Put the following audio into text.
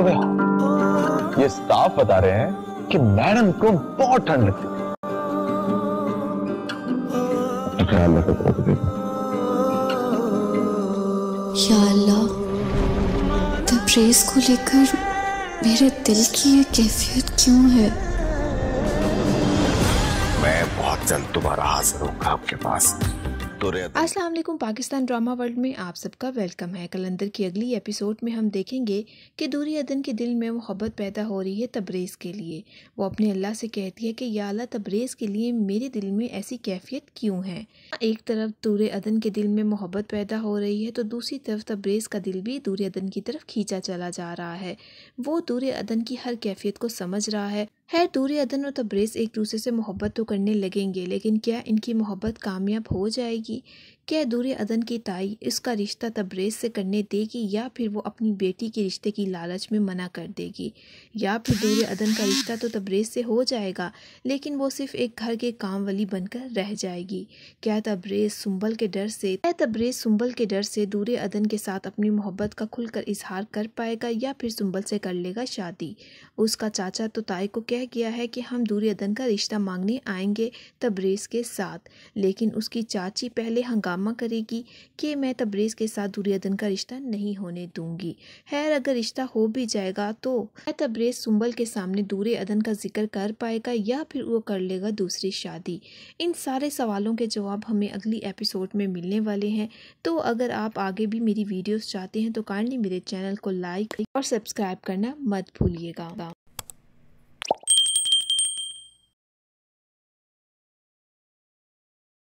तो भैया ये स्टाफ बता रहे हैं कि मैडम को बहुत ठंड लगती प्रेस तो को लेकर मेरे दिल की ये कैफियत क्यों है मैं बहुत जल्द तुम्हारा हाजिर होगा आपके पास तो असलम पाकिस्तान ड्रामा वर्ल्ड में आप सबका वेलकम है कलंदर की अगली एपिसोड में हम देखेंगे कि दूरी अदन के दिल में मोहब्बत पैदा हो रही है तबरेज़ के लिए वो अपने अल्लाह से कहती है कि या अल्लाह तबरेज़ के लिए मेरे दिल में ऐसी कैफियत क्यों है एक तरफ दूर अदन के दिल में मोहब्बत पैदा हो रही है तो दूसरी तरफ तबरेज़ का दिल भी दूर अदन की तरफ खींचा चला जा रहा है वो दूर अदन की हर कैफियत को समझ रहा है है अदन और तब्रेज़ एक दूसरे से मोहब्बत तो करने लगेंगे लेकिन क्या इनकी मोहब्बत कामयाब हो जाएगी क्या दूर अदन की ताई इसका रिश्ता तब्रेज़ से करने देगी या फिर वो अपनी बेटी के रिश्ते की लालच में मना कर देगी या फिर दूर अदन का रिश्ता तो तब्रेज़ से हो जाएगा लेकिन वो सिर्फ एक घर के काम वाली बनकर रह जाएगी क्या तब्रेज़ सुंबल के डर से क्या तब्रेज़ सुंबल के डर से दूर अदन के साथ अपनी मोहब्बत का खुलकर इजहार कर पाएगा या फिर सुंबल से कर लेगा शादी उसका चाचा तो ताई को कह कह गया है कि हम दुर्योधन का रिश्ता मांगने आएंगे तब्रेज के साथ लेकिन उसकी चाची पहले हंगामा करेगी कि मैं तब्रेज के साथ दुर्योधन का रिश्ता नहीं होने दूंगी खैर अगर रिश्ता हो भी जाएगा तो मैं तब्रेज सुंबल के सामने दूरे का जिक्र कर पाएगा या फिर वो कर लेगा दूसरी शादी इन सारे सवालों के जवाब हमें अगली एपिसोड में मिलने वाले हैं तो अगर आप आगे भी मेरी वीडियोज चाहते हैं तो काइंडली मेरे चैनल को लाइक और सब्सक्राइब करना मत भूलिएगा